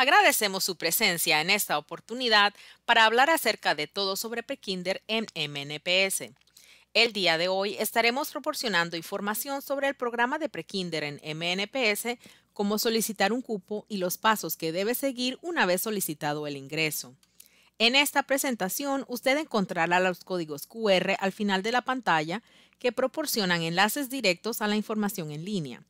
Agradecemos su presencia en esta oportunidad para hablar acerca de todo sobre PreKinder en MNPS. El día de hoy estaremos proporcionando información sobre el programa de Prekinder en MNPS, cómo solicitar un cupo y los pasos que debe seguir una vez solicitado el ingreso. En esta presentación, usted encontrará los códigos QR al final de la pantalla que proporcionan enlaces directos a la información en línea.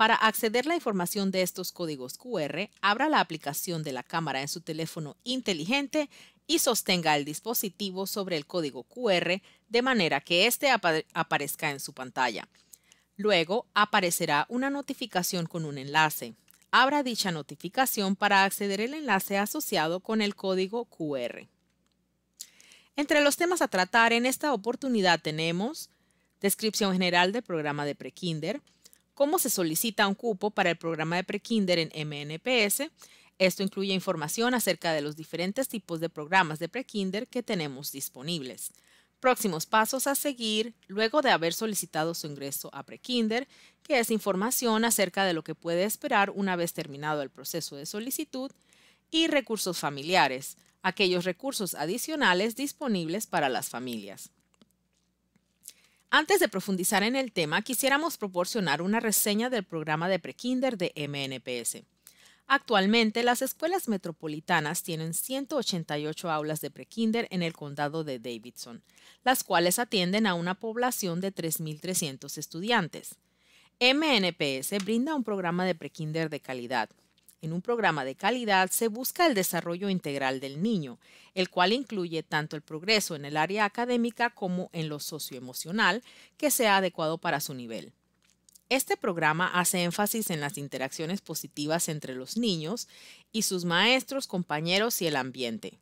Para acceder a la información de estos códigos QR, abra la aplicación de la cámara en su teléfono inteligente y sostenga el dispositivo sobre el código QR de manera que éste aparezca en su pantalla. Luego aparecerá una notificación con un enlace. Abra dicha notificación para acceder al enlace asociado con el código QR. Entre los temas a tratar en esta oportunidad tenemos descripción general del programa de prekinder, cómo se solicita un cupo para el programa de prekinder en MNPS. Esto incluye información acerca de los diferentes tipos de programas de prekinder que tenemos disponibles. Próximos pasos a seguir luego de haber solicitado su ingreso a prekinder, que es información acerca de lo que puede esperar una vez terminado el proceso de solicitud, y recursos familiares, aquellos recursos adicionales disponibles para las familias. Antes de profundizar en el tema, quisiéramos proporcionar una reseña del programa de prekinder de MNPS. Actualmente, las escuelas metropolitanas tienen 188 aulas de prekinder en el condado de Davidson, las cuales atienden a una población de 3.300 estudiantes. MNPS brinda un programa de prekinder de calidad, en un programa de calidad se busca el desarrollo integral del niño, el cual incluye tanto el progreso en el área académica como en lo socioemocional que sea adecuado para su nivel. Este programa hace énfasis en las interacciones positivas entre los niños y sus maestros, compañeros y el ambiente.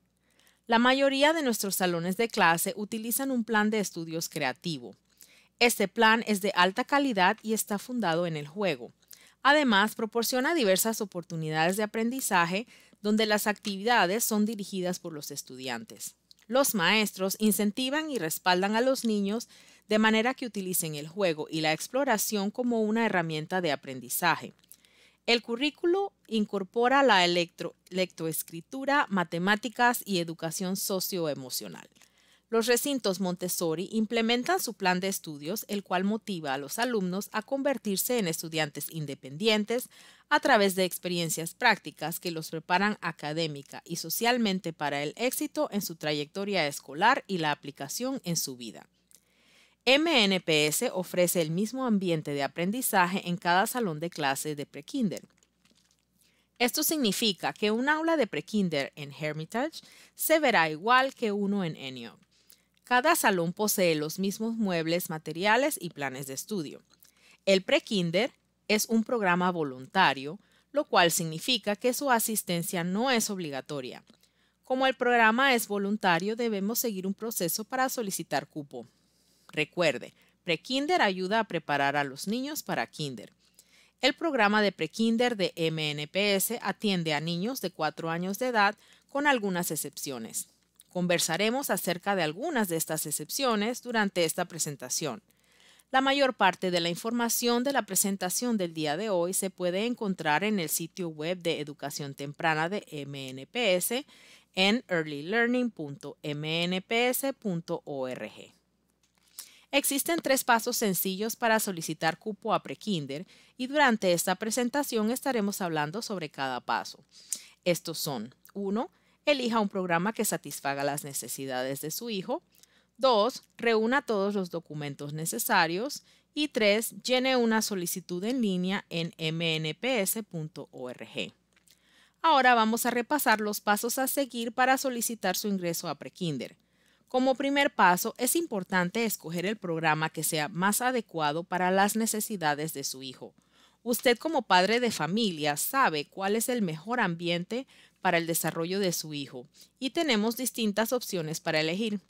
La mayoría de nuestros salones de clase utilizan un plan de estudios creativo. Este plan es de alta calidad y está fundado en el juego Además, proporciona diversas oportunidades de aprendizaje donde las actividades son dirigidas por los estudiantes. Los maestros incentivan y respaldan a los niños de manera que utilicen el juego y la exploración como una herramienta de aprendizaje. El currículo incorpora la electroescritura, matemáticas y educación socioemocional. Los recintos Montessori implementan su plan de estudios, el cual motiva a los alumnos a convertirse en estudiantes independientes a través de experiencias prácticas que los preparan académica y socialmente para el éxito en su trayectoria escolar y la aplicación en su vida. MNPS ofrece el mismo ambiente de aprendizaje en cada salón de clase de prekinder. Esto significa que un aula de prekinder en Hermitage se verá igual que uno en Enio. Cada salón posee los mismos muebles, materiales y planes de estudio. El prekinder es un programa voluntario, lo cual significa que su asistencia no es obligatoria. Como el programa es voluntario, debemos seguir un proceso para solicitar cupo. Recuerde, prekinder ayuda a preparar a los niños para kinder. El programa de prekinder de MNPS atiende a niños de 4 años de edad con algunas excepciones. Conversaremos acerca de algunas de estas excepciones durante esta presentación. La mayor parte de la información de la presentación del día de hoy se puede encontrar en el sitio web de educación temprana de MNPS en earlylearning.mnps.org. Existen tres pasos sencillos para solicitar cupo a prekinder y durante esta presentación estaremos hablando sobre cada paso. Estos son 1 elija un programa que satisfaga las necesidades de su hijo. 2. Reúna todos los documentos necesarios. Y 3. Llene una solicitud en línea en mnps.org. Ahora vamos a repasar los pasos a seguir para solicitar su ingreso a prekinder. Como primer paso, es importante escoger el programa que sea más adecuado para las necesidades de su hijo. Usted como padre de familia sabe cuál es el mejor ambiente para el desarrollo de su hijo y tenemos distintas opciones para elegir.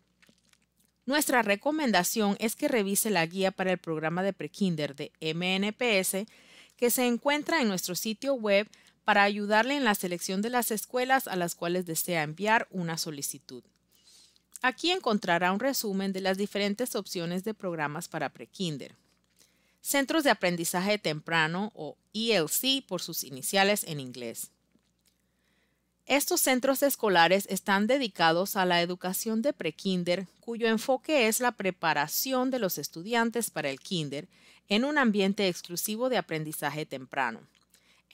Nuestra recomendación es que revise la guía para el programa de prekinder de MNPS que se encuentra en nuestro sitio web para ayudarle en la selección de las escuelas a las cuales desea enviar una solicitud. Aquí encontrará un resumen de las diferentes opciones de programas para prekinder. Centros de Aprendizaje Temprano o ELC por sus iniciales en inglés. Estos centros escolares están dedicados a la educación de prekinder, cuyo enfoque es la preparación de los estudiantes para el kinder en un ambiente exclusivo de aprendizaje temprano.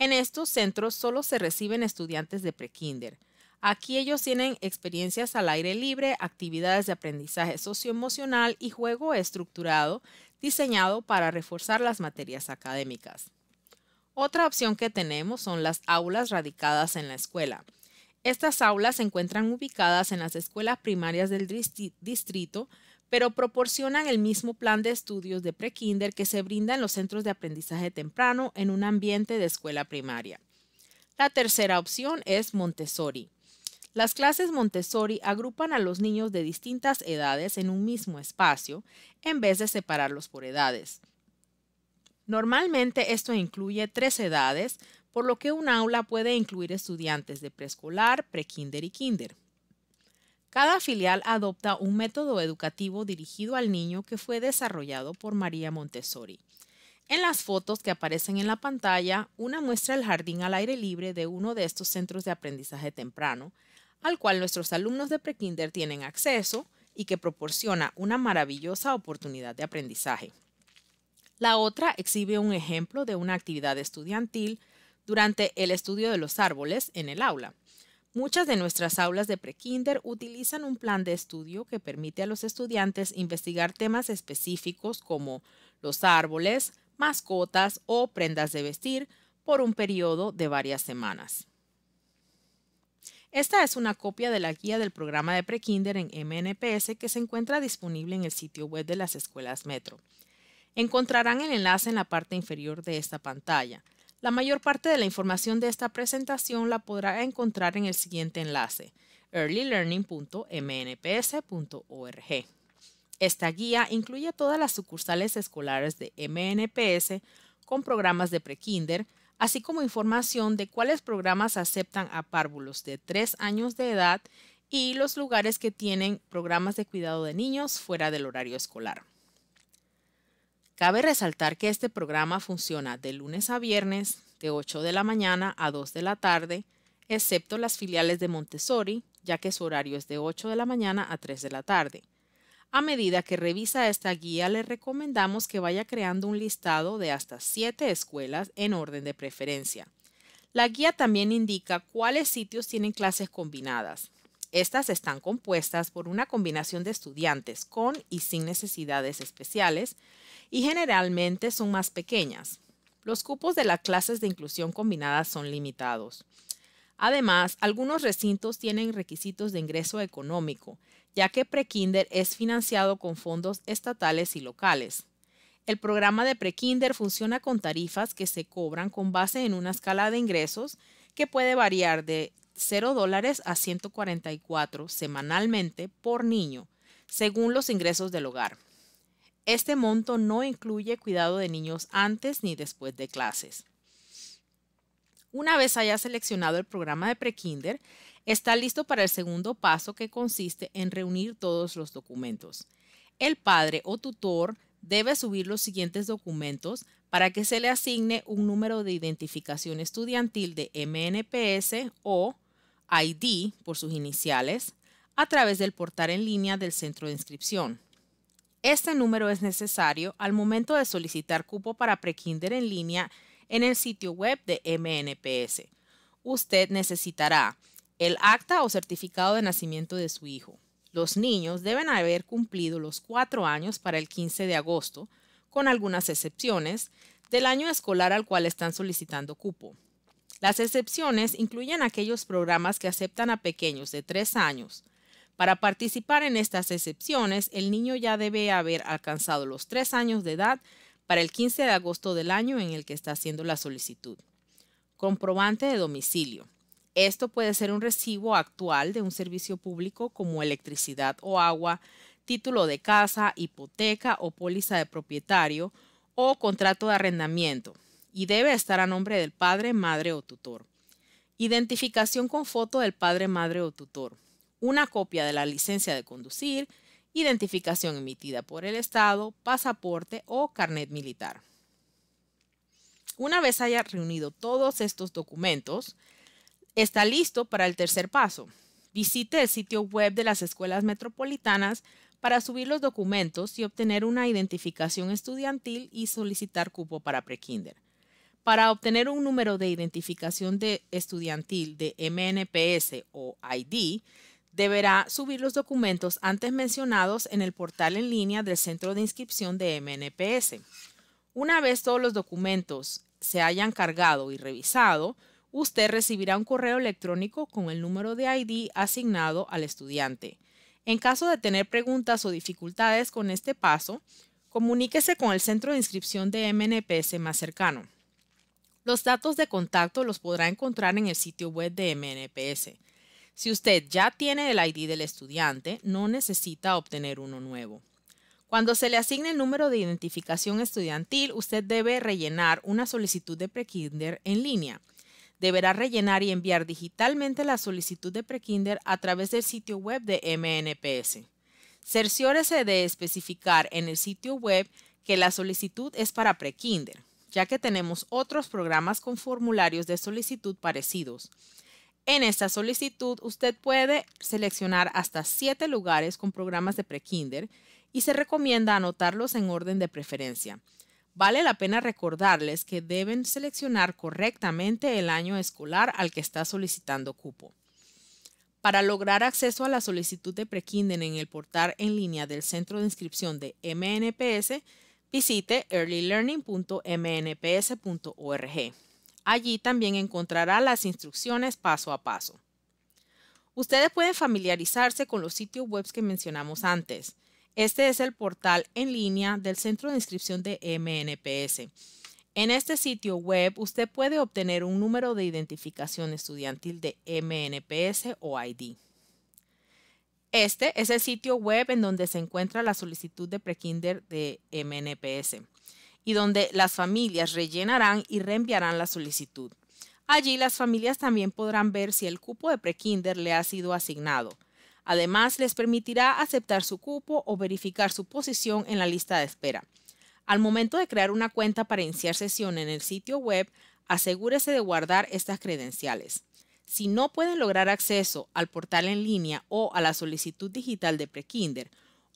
En estos centros solo se reciben estudiantes de prekinder. Aquí ellos tienen experiencias al aire libre, actividades de aprendizaje socioemocional y juego estructurado diseñado para reforzar las materias académicas. Otra opción que tenemos son las aulas radicadas en la escuela. Estas aulas se encuentran ubicadas en las escuelas primarias del distrito, pero proporcionan el mismo plan de estudios de kinder que se brinda en los centros de aprendizaje temprano en un ambiente de escuela primaria. La tercera opción es Montessori. Las clases Montessori agrupan a los niños de distintas edades en un mismo espacio, en vez de separarlos por edades. Normalmente esto incluye tres edades, por lo que un aula puede incluir estudiantes de preescolar, prekinder y kinder. Cada filial adopta un método educativo dirigido al niño que fue desarrollado por María Montessori. En las fotos que aparecen en la pantalla, una muestra el jardín al aire libre de uno de estos centros de aprendizaje temprano, al cual nuestros alumnos de prekinder tienen acceso y que proporciona una maravillosa oportunidad de aprendizaje. La otra exhibe un ejemplo de una actividad estudiantil durante el estudio de los árboles en el aula. Muchas de nuestras aulas de prekinder utilizan un plan de estudio que permite a los estudiantes investigar temas específicos como los árboles, mascotas o prendas de vestir por un periodo de varias semanas. Esta es una copia de la guía del programa de prekinder en MNPS que se encuentra disponible en el sitio web de las escuelas Metro. Encontrarán el enlace en la parte inferior de esta pantalla. La mayor parte de la información de esta presentación la podrá encontrar en el siguiente enlace, earlylearning.mnps.org. Esta guía incluye todas las sucursales escolares de MNPS con programas de prekinder, así como información de cuáles programas aceptan a párvulos de 3 años de edad y los lugares que tienen programas de cuidado de niños fuera del horario escolar. Cabe resaltar que este programa funciona de lunes a viernes, de 8 de la mañana a 2 de la tarde, excepto las filiales de Montessori, ya que su horario es de 8 de la mañana a 3 de la tarde. A medida que revisa esta guía, le recomendamos que vaya creando un listado de hasta 7 escuelas en orden de preferencia. La guía también indica cuáles sitios tienen clases combinadas. Estas están compuestas por una combinación de estudiantes con y sin necesidades especiales, y generalmente son más pequeñas. Los cupos de las clases de inclusión combinada son limitados. Además, algunos recintos tienen requisitos de ingreso económico, ya que prekinder es financiado con fondos estatales y locales. El programa de prekinder funciona con tarifas que se cobran con base en una escala de ingresos que puede variar de 0 dólares a 144 semanalmente por niño, según los ingresos del hogar. Este monto no incluye cuidado de niños antes ni después de clases. Una vez haya seleccionado el programa de prekinder, está listo para el segundo paso que consiste en reunir todos los documentos. El padre o tutor debe subir los siguientes documentos para que se le asigne un número de identificación estudiantil de MNPS o ID por sus iniciales a través del portal en línea del centro de inscripción. Este número es necesario al momento de solicitar cupo para prekinder en línea en el sitio web de MNPS. Usted necesitará el acta o certificado de nacimiento de su hijo. Los niños deben haber cumplido los cuatro años para el 15 de agosto, con algunas excepciones, del año escolar al cual están solicitando cupo. Las excepciones incluyen aquellos programas que aceptan a pequeños de tres años, para participar en estas excepciones, el niño ya debe haber alcanzado los tres años de edad para el 15 de agosto del año en el que está haciendo la solicitud. Comprobante de domicilio. Esto puede ser un recibo actual de un servicio público como electricidad o agua, título de casa, hipoteca o póliza de propietario o contrato de arrendamiento y debe estar a nombre del padre, madre o tutor. Identificación con foto del padre, madre o tutor una copia de la licencia de conducir, identificación emitida por el Estado, pasaporte o carnet militar. Una vez haya reunido todos estos documentos, está listo para el tercer paso. Visite el sitio web de las escuelas metropolitanas para subir los documentos y obtener una identificación estudiantil y solicitar cupo para prekinder. Para obtener un número de identificación de estudiantil de MNPS o ID, deberá subir los documentos antes mencionados en el portal en línea del Centro de Inscripción de MNPS. Una vez todos los documentos se hayan cargado y revisado, usted recibirá un correo electrónico con el número de ID asignado al estudiante. En caso de tener preguntas o dificultades con este paso, comuníquese con el centro de inscripción de MNPS más cercano. Los datos de contacto los podrá encontrar en el sitio web de MNPS. Si usted ya tiene el ID del estudiante, no necesita obtener uno nuevo. Cuando se le asigne el número de identificación estudiantil, usted debe rellenar una solicitud de prekinder en línea. Deberá rellenar y enviar digitalmente la solicitud de prekinder a través del sitio web de MNPS. Cerciórese de especificar en el sitio web que la solicitud es para prekinder, ya que tenemos otros programas con formularios de solicitud parecidos. En esta solicitud, usted puede seleccionar hasta siete lugares con programas de prekinder y se recomienda anotarlos en orden de preferencia. Vale la pena recordarles que deben seleccionar correctamente el año escolar al que está solicitando cupo. Para lograr acceso a la solicitud de prekinder en el portal en línea del Centro de Inscripción de MNPS, visite earlylearning.mnps.org. Allí también encontrará las instrucciones paso a paso. Ustedes pueden familiarizarse con los sitios web que mencionamos antes. Este es el portal en línea del Centro de Inscripción de MNPS. En este sitio web usted puede obtener un número de identificación estudiantil de MNPS o ID. Este es el sitio web en donde se encuentra la solicitud de prekinder de MNPS y donde las familias rellenarán y reenviarán la solicitud. Allí las familias también podrán ver si el cupo de prekinder le ha sido asignado. Además, les permitirá aceptar su cupo o verificar su posición en la lista de espera. Al momento de crear una cuenta para iniciar sesión en el sitio web, asegúrese de guardar estas credenciales. Si no pueden lograr acceso al portal en línea o a la solicitud digital de prekinder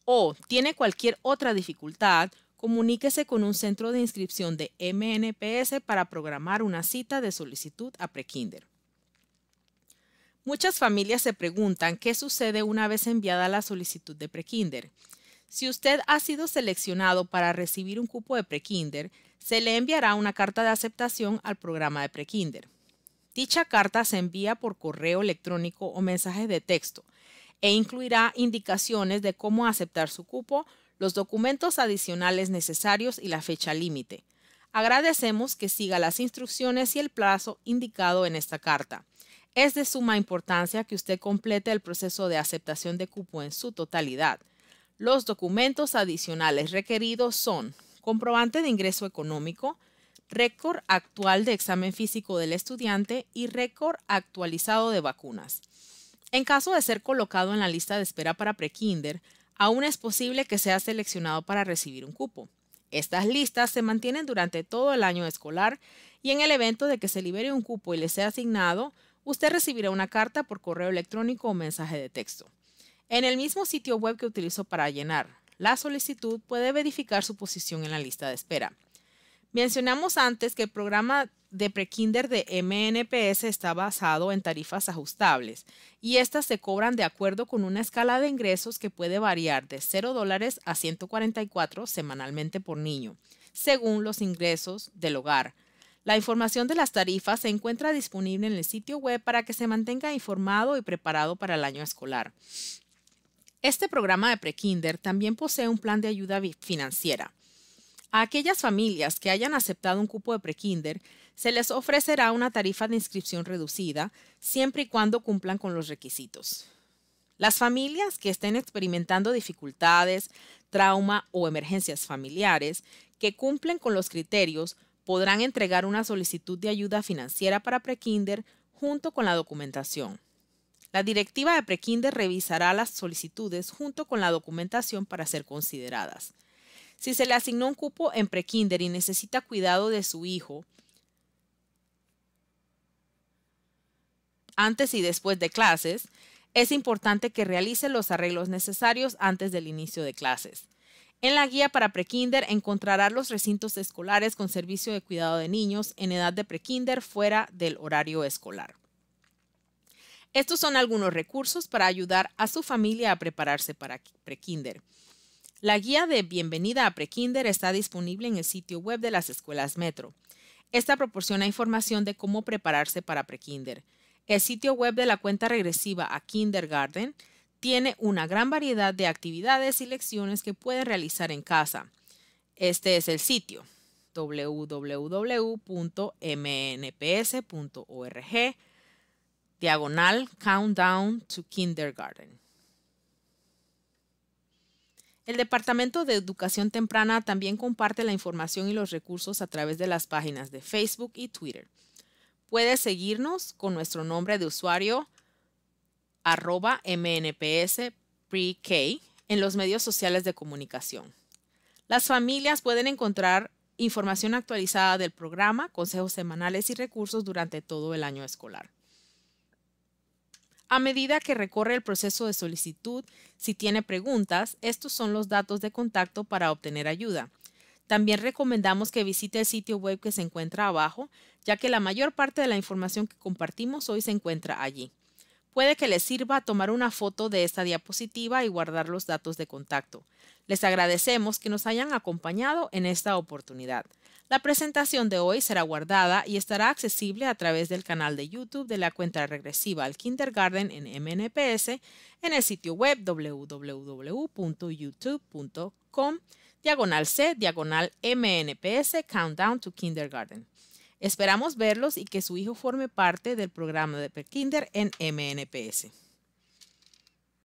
o tiene cualquier otra dificultad, comuníquese con un centro de inscripción de MNPS para programar una cita de solicitud a prekinder. Muchas familias se preguntan qué sucede una vez enviada la solicitud de prekinder. Si usted ha sido seleccionado para recibir un cupo de prekinder, se le enviará una carta de aceptación al programa de prekinder. Dicha carta se envía por correo electrónico o mensaje de texto e incluirá indicaciones de cómo aceptar su cupo, los documentos adicionales necesarios y la fecha límite. Agradecemos que siga las instrucciones y el plazo indicado en esta carta. Es de suma importancia que usted complete el proceso de aceptación de cupo en su totalidad. Los documentos adicionales requeridos son comprobante de ingreso económico, récord actual de examen físico del estudiante y récord actualizado de vacunas. En caso de ser colocado en la lista de espera para prekinder, aún es posible que sea seleccionado para recibir un cupo. Estas listas se mantienen durante todo el año escolar y en el evento de que se libere un cupo y le sea asignado, usted recibirá una carta por correo electrónico o mensaje de texto. En el mismo sitio web que utilizó para llenar la solicitud, puede verificar su posición en la lista de espera. Mencionamos antes que el programa de prekinder de MNPS está basado en tarifas ajustables y estas se cobran de acuerdo con una escala de ingresos que puede variar de 0 dólares a 144 semanalmente por niño, según los ingresos del hogar. La información de las tarifas se encuentra disponible en el sitio web para que se mantenga informado y preparado para el año escolar. Este programa de prekinder también posee un plan de ayuda financiera. A aquellas familias que hayan aceptado un cupo de prekinder, se les ofrecerá una tarifa de inscripción reducida siempre y cuando cumplan con los requisitos. Las familias que estén experimentando dificultades, trauma o emergencias familiares que cumplen con los criterios podrán entregar una solicitud de ayuda financiera para prekinder junto con la documentación. La directiva de prekinder revisará las solicitudes junto con la documentación para ser consideradas. Si se le asignó un cupo en prekinder y necesita cuidado de su hijo, antes y después de clases, es importante que realice los arreglos necesarios antes del inicio de clases. En la guía para prekinder encontrará los recintos escolares con servicio de cuidado de niños en edad de prekinder fuera del horario escolar. Estos son algunos recursos para ayudar a su familia a prepararse para prekinder. La guía de Bienvenida a Prekinder está disponible en el sitio web de las escuelas Metro. Esta proporciona información de cómo prepararse para prekinder. El sitio web de la cuenta regresiva a kindergarten tiene una gran variedad de actividades y lecciones que puede realizar en casa. Este es el sitio www.mnps.org diagonal countdown to kindergarten. El Departamento de Educación Temprana también comparte la información y los recursos a través de las páginas de Facebook y Twitter. Puede seguirnos con nuestro nombre de usuario arroba Pre-K, en los medios sociales de comunicación. Las familias pueden encontrar información actualizada del programa, consejos semanales y recursos durante todo el año escolar. A medida que recorre el proceso de solicitud, si tiene preguntas, estos son los datos de contacto para obtener ayuda. También recomendamos que visite el sitio web que se encuentra abajo, ya que la mayor parte de la información que compartimos hoy se encuentra allí. Puede que les sirva tomar una foto de esta diapositiva y guardar los datos de contacto. Les agradecemos que nos hayan acompañado en esta oportunidad. La presentación de hoy será guardada y estará accesible a través del canal de YouTube de la cuenta regresiva al kindergarten en MNPS en el sitio web www.youtube.com diagonal C, diagonal MNPS, Countdown to Kindergarten. Esperamos verlos y que su hijo forme parte del programa de Perkinder en MNPS.